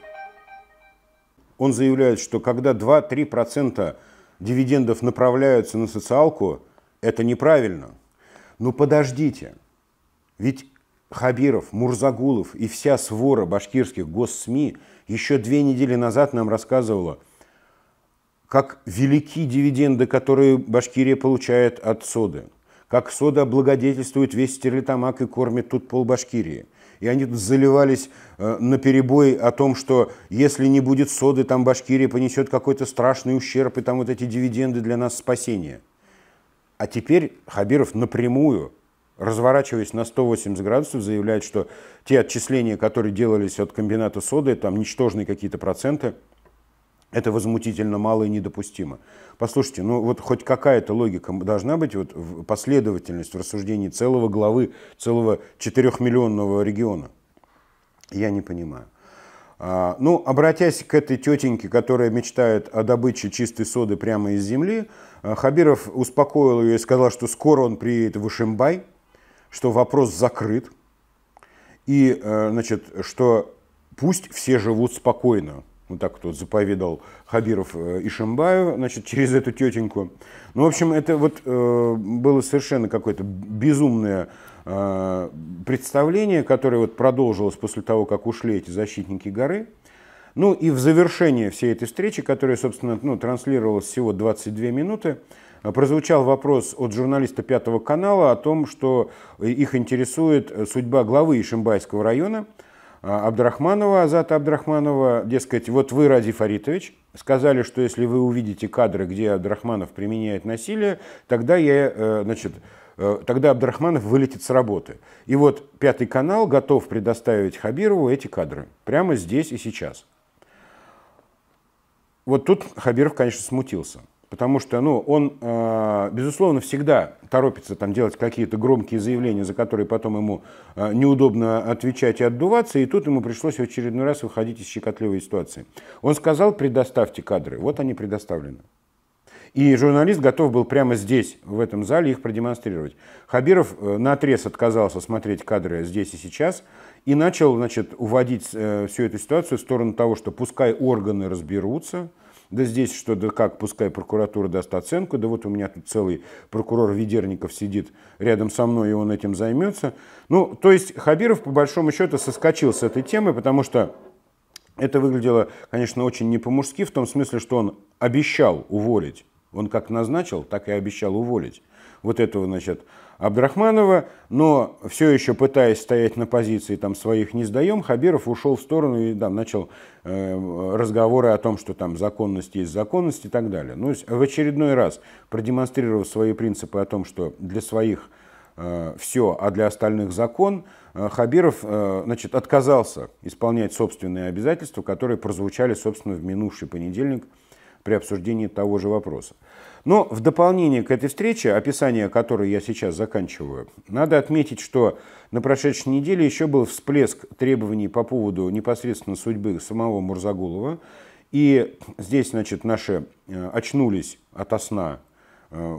Он заявляет, что когда 2-3% дивидендов направляются на социалку, это неправильно. Но подождите, ведь Хабиров, Мурзагулов и вся свора башкирских госсми еще две недели назад нам рассказывала – как велики дивиденды, которые Башкирия получает от соды, как сода благодетельствует весь Стерлитамак и кормит тут пол Башкирии. И они тут заливались э, на перебой о том, что если не будет соды, там Башкирия понесет какой-то страшный ущерб, и там вот эти дивиденды для нас спасение. А теперь Хабиров напрямую, разворачиваясь на 180 градусов, заявляет, что те отчисления, которые делались от комбината соды, там ничтожные какие-то проценты – это возмутительно мало и недопустимо. Послушайте, ну вот хоть какая-то логика должна быть, вот последовательность в рассуждении целого главы, целого четырехмиллионного региона. Я не понимаю. А, ну, обратясь к этой тетеньке, которая мечтает о добыче чистой соды прямо из земли, а, Хабиров успокоил ее и сказал, что скоро он приедет в Ишимбай, что вопрос закрыт, и, э, значит, что пусть все живут спокойно вот так вот заповедал Хабиров э, Ишимбаю, значит, [laughs] через эту тетеньку. Ну, в общем, это вот э, было совершенно какое-то безумное э, представление, которое вот продолжилось после того, как ушли эти защитники горы. Ну и в завершение всей этой встречи, которая, собственно, ну, транслировалась всего 22 минуты, э, прозвучал вопрос от журналиста Пятого канала о том, что э, их интересует судьба главы Ишимбайского района – а, Абдрахманова, Азата Абдрахманова, дескать, вот вы, Ради Фаритович, сказали, что если вы увидите кадры, где Абдрахманов применяет насилие, тогда я, э, значит, э, тогда Абдрахманов вылетит с работы. И вот Пятый канал готов предоставить Хабирову эти кадры прямо здесь и сейчас. Вот тут Хабиров, конечно, смутился – потому что ну, он, э, безусловно, всегда торопится там, делать какие-то громкие заявления, за которые потом ему э, неудобно отвечать и отдуваться, и тут ему пришлось в очередной раз выходить из щекотливой ситуации. Он сказал, предоставьте кадры, вот они предоставлены. И журналист готов был прямо здесь, в этом зале, их продемонстрировать. Хабиров э, на отрез отказался смотреть кадры здесь и сейчас и начал значит, уводить всю эту ситуацию в сторону того, что пускай органы разберутся, да здесь что, да как, пускай прокуратура даст оценку, да вот у меня тут целый прокурор Ведерников сидит рядом со мной, и он этим займется. Ну, то есть Хабиров, по большому счету, соскочил с этой темы, потому что это выглядело, конечно, очень не по-мужски, в том смысле, что он обещал уволить. Он как назначил, так и обещал уволить вот этого, значит, Абдрахманова, но все еще пытаясь стоять на позиции там, своих «не сдаем», Хабиров ушел в сторону и там, начал э, разговоры о том, что там законность есть законность и так далее. Ну, в очередной раз продемонстрировав свои принципы о том, что для своих э, все, а для остальных закон, э, Хабиров э, значит, отказался исполнять собственные обязательства, которые прозвучали, собственно, в минувший понедельник – при обсуждении того же вопроса. Но в дополнение к этой встрече, описание которой я сейчас заканчиваю, надо отметить, что на прошедшей неделе еще был всплеск требований по поводу непосредственно судьбы самого Мурзагулова. И здесь, значит, наши э, очнулись от сна э,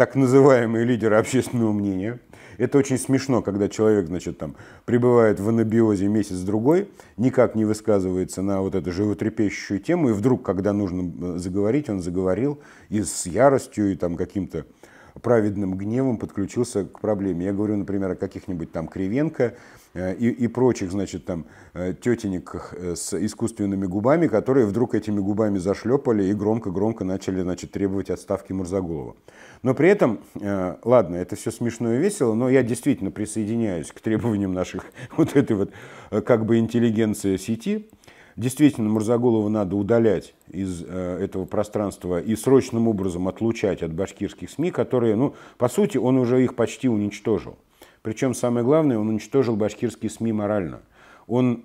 так называемые лидеры общественного мнения. Это очень смешно, когда человек, значит, там, пребывает в анабиозе месяц-другой, никак не высказывается на вот эту животрепещущую тему, и вдруг, когда нужно э, заговорить, он заговорил и с яростью, и там каким-то праведным гневом подключился к проблеме. Я говорю, например, о каких-нибудь там Кривенко э, и, и прочих, значит, там э, тетеньках э, с искусственными губами, которые вдруг этими губами зашлепали и громко-громко начали, значит, требовать отставки Мурзагулова. Но при этом, ладно, это все смешно и весело, но я действительно присоединяюсь к требованиям наших [laughs] вот этой вот как бы интеллигенции сети, Действительно, Мурзагулова надо удалять из э, этого пространства и срочным образом отлучать от башкирских СМИ, которые, ну, по сути, он уже их почти уничтожил. Причем самое главное, он уничтожил башкирские СМИ морально. Он,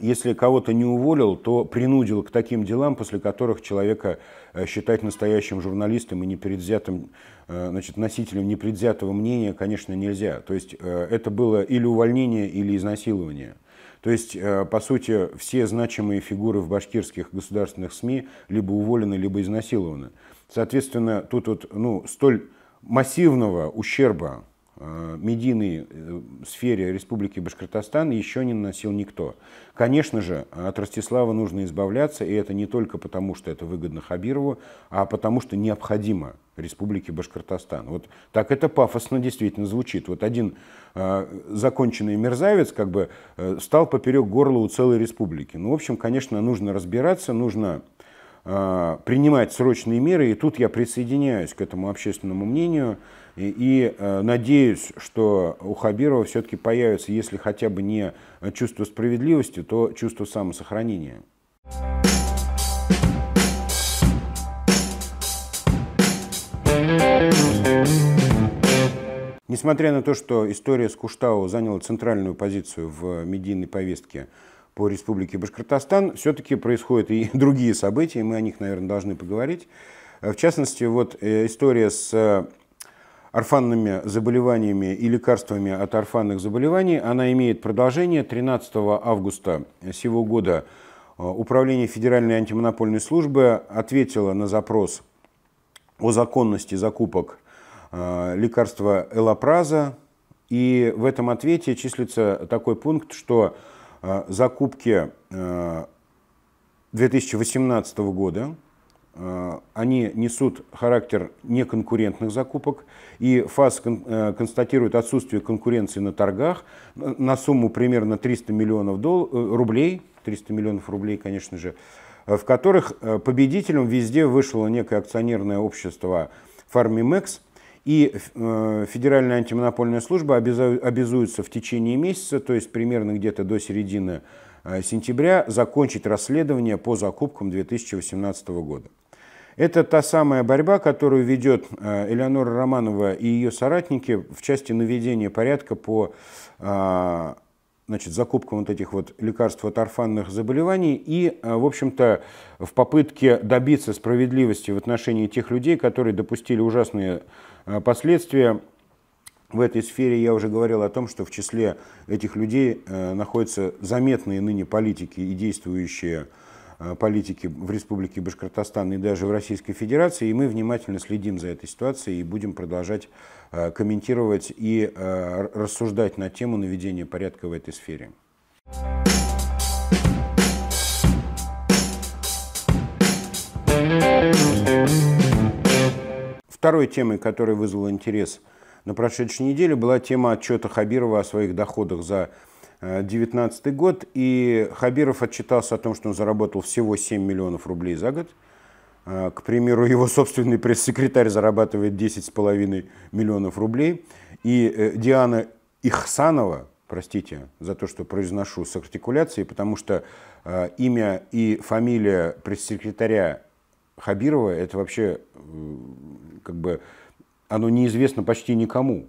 если кого-то не уволил, то принудил к таким делам, после которых человека э, считать настоящим журналистом и непредвзятым, э, значит, носителем непредвзятого мнения, конечно, нельзя. То есть э, это было или увольнение, или изнасилование. То есть, э, по сути, все значимые фигуры в башкирских государственных СМИ либо уволены, либо изнасилованы. Соответственно, тут вот, ну, столь массивного ущерба Э, медийной э, сфере Республики Башкортостан еще не наносил никто. Конечно же, от Ростислава нужно избавляться, и это не только потому, что это выгодно Хабирову, а потому, что необходимо Республике Башкортостан. Вот так это пафосно действительно звучит. Вот один э, законченный мерзавец как бы э, стал поперек горла у целой республики. Ну, в общем, конечно, нужно разбираться, нужно э, принимать срочные меры, и тут я присоединяюсь к этому общественному мнению – и, и э, надеюсь, что у Хабирова все-таки появится, если хотя бы не чувство справедливости, то чувство самосохранения. Несмотря на то, что история с Куштау заняла центральную позицию в медийной повестке по республике Башкортостан, все-таки происходят и [laughs] другие события, и мы о них, наверное, должны поговорить. Э, в частности, вот э, история с э, орфанными заболеваниями и лекарствами от орфанных заболеваний. Она имеет продолжение 13 августа сего года. Э, Управление Федеральной антимонопольной службы ответило на запрос о законности закупок э, лекарства Элапраза. И в этом ответе числится такой пункт, что э, закупки 2018 года Э, они несут характер неконкурентных закупок, и ФАС э, констатирует отсутствие конкуренции на торгах на сумму примерно 300 миллионов дол- э, рублей, 300 миллионов рублей, конечно же, в которых победителем везде вышло некое акционерное общество «Фармимекс», и Федеральная антимонопольная служба обязуется в течение месяца, то есть примерно где-то до середины сентября, закончить расследование по закупкам 2018 года. Это та самая борьба, которую ведет э, Элеонора Романова и ее соратники в части наведения порядка по а, значит, закупкам вот этих вот лекарств от орфанных заболеваний и, э, в общем-то, в попытке добиться справедливости в отношении тех людей, которые допустили ужасные э, последствия. В этой сфере я уже говорил о том, что в числе этих людей находятся заметные ныне политики и действующие Э, политики в Республике Башкортостан и даже в Российской Федерации, и мы внимательно следим за этой ситуацией и будем продолжать э, комментировать и э, рассуждать на тему наведения порядка в этой сфере. Второй темой, которая вызвала интерес на прошедшей неделе, была тема отчета Хабирова о своих доходах за 2019 год, и Хабиров отчитался о том, что он заработал всего 7 миллионов рублей за год. А, к примеру, его собственный пресс-секретарь зарабатывает 10,5 миллионов рублей. И э, Диана Ихсанова, простите за то, что произношу с артикуляцией, потому что а, имя и фамилия пресс-секретаря Хабирова, это вообще как бы оно неизвестно почти никому.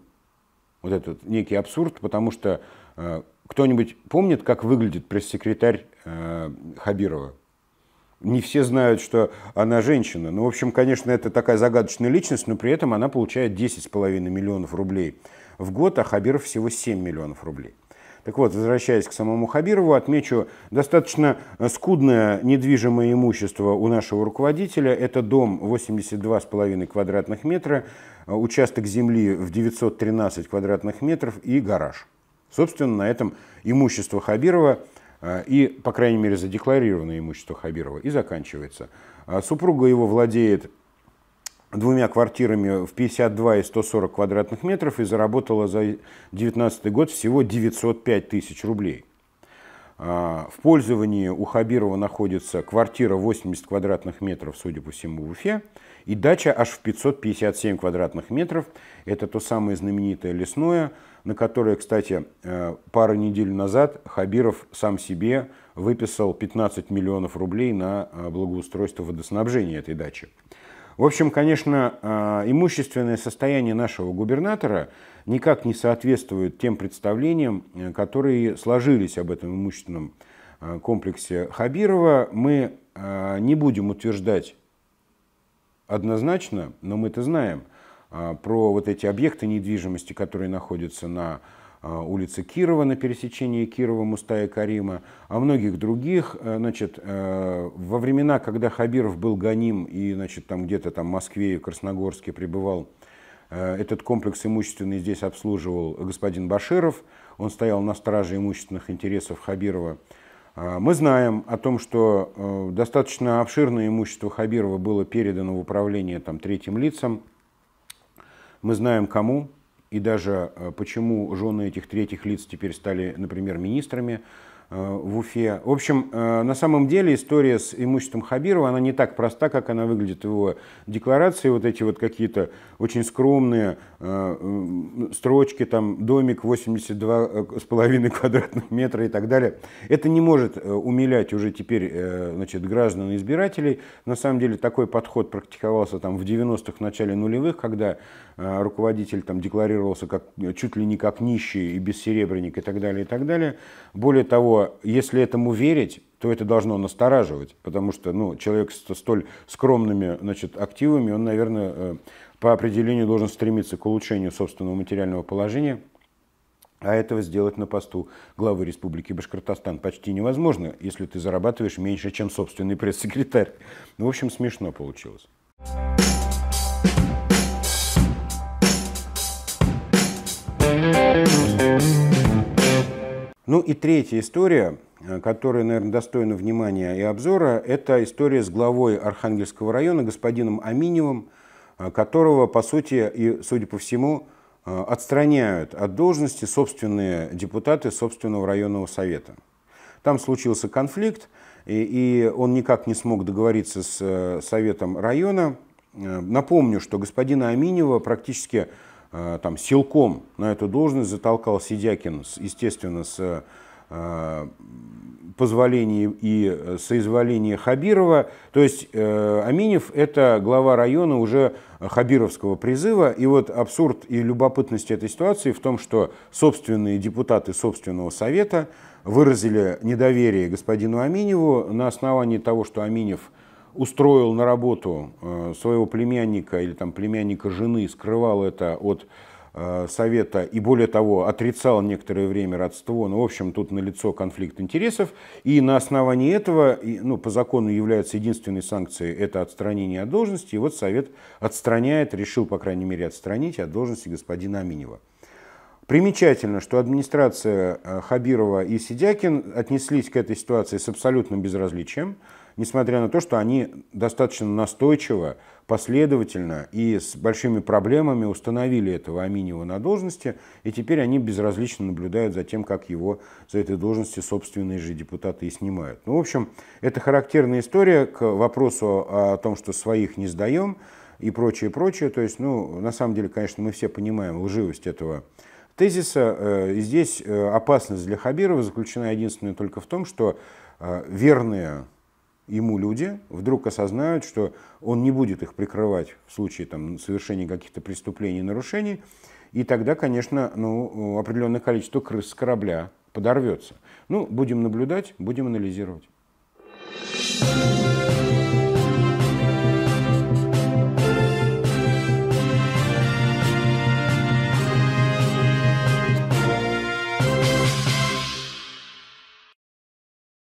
Вот этот некий абсурд, потому что а, кто-нибудь помнит, как выглядит пресс-секретарь э, Хабирова? Не все знают, что она женщина. Ну, в общем, конечно, это такая загадочная личность, но при этом она получает 10,5 миллионов рублей в год, а Хабиров всего 7 миллионов рублей. Так вот, возвращаясь к самому Хабирову, отмечу достаточно скудное недвижимое имущество у нашего руководителя. Это дом 82,5 квадратных метра, э, участок земли в 913 квадратных метров и гараж. Собственно, на этом имущество Хабирова э, и, по крайней мере, задекларированное имущество Хабирова и заканчивается. А супруга его владеет двумя квартирами в 52 и 140 квадратных метров и заработала за 2019 год всего 905 тысяч рублей. А, в пользовании у Хабирова находится квартира 80 квадратных метров, судя по всему, в Уфе, и дача аж в 557 квадратных метров. Это то самое знаменитое лесное, на которое, кстати, э, пару недель назад Хабиров сам себе выписал 15 миллионов рублей на э, благоустройство водоснабжения этой дачи. В общем, конечно, э, имущественное состояние нашего губернатора никак не соответствует тем представлениям, которые сложились об этом имущественном комплексе Хабирова. Мы не будем утверждать однозначно, но мы это знаем – а, про вот эти объекты недвижимости, которые находятся на а, улице Кирова, на пересечении Кирова, Муста и Карима, о а многих других. Э, значит, э, во времена, когда Хабиров был гоним и значит, там где-то там в Москве и Красногорске пребывал, э, этот комплекс имущественный здесь обслуживал господин Баширов, он стоял на страже имущественных интересов Хабирова. Мы знаем о том, что достаточно обширное имущество Хабирова было передано в управление там, третьим лицам – мы знаем кому и даже э, почему жены этих третьих лиц теперь стали, например, министрами. Э, в Уфе. В общем, э, на самом деле история с имуществом Хабирова, она не так проста, как она выглядит в его декларации. Вот эти вот какие-то очень скромные э, строчки, там домик 82,5 квадратных метра и так далее. Это не может умилять уже теперь значит, граждан и избирателей. На самом деле такой подход практиковался там в 90-х, начале нулевых, когда руководитель там декларировался как, чуть ли не как нищий и бессеребренник и так далее, и так далее. Более того, если этому верить, то это должно настораживать, потому что ну, человек с столь скромными значит, активами, он, наверное, э, по определению должен стремиться к улучшению собственного материального положения, а этого сделать на посту главы Республики Башкортостан почти невозможно, если ты зарабатываешь меньше, чем собственный пресс-секретарь. Ну, в общем, смешно получилось. Ну и третья история, э, которая, наверное, достойна внимания и обзора, это история с главой Архангельского района господином Аминевым, э, которого, по сути, и, судя по всему, э, отстраняют от должности собственные депутаты собственного районного совета. Там случился конфликт, и, и он никак не смог договориться с советом района. Напомню, что господина Аминева практически Э, там силком на эту должность затолкал Сидякин, естественно, с э, позволения и э, соизволения Хабирова. То есть Аминев – это глава района уже Хабировского призыва. И вот абсурд и любопытность этой ситуации в том, что собственные депутаты собственного совета выразили недоверие господину Аминеву на основании того, что Аминев – устроил на работу э, своего племянника или там племянника жены, скрывал это от э, совета и более того отрицал некоторое время родство, ну в общем тут налицо конфликт интересов и на основании этого, ну по закону является единственной санкцией это отстранение от должности и вот совет отстраняет, решил по крайней мере отстранить от должности господина Аминева. Примечательно, что администрация э, Хабирова и Сидякин отнеслись к этой ситуации с абсолютным безразличием несмотря на то, что они достаточно настойчиво, последовательно и с большими проблемами установили этого Аминева на должности, и теперь они безразлично наблюдают за тем, как его за этой должности собственные же депутаты и снимают. Ну, в общем, это характерная история к вопросу о том, что своих не сдаем и прочее, прочее. То есть, ну, на самом деле, конечно, мы все понимаем лживость этого тезиса. Э, здесь э, опасность для Хабирова заключена единственная только в том, что э, верные ему люди вдруг осознают, что он не будет их прикрывать в случае там, совершения каких-то преступлений и нарушений, и тогда, конечно, ну, определенное количество крыс с корабля подорвется. Ну, будем наблюдать, будем анализировать.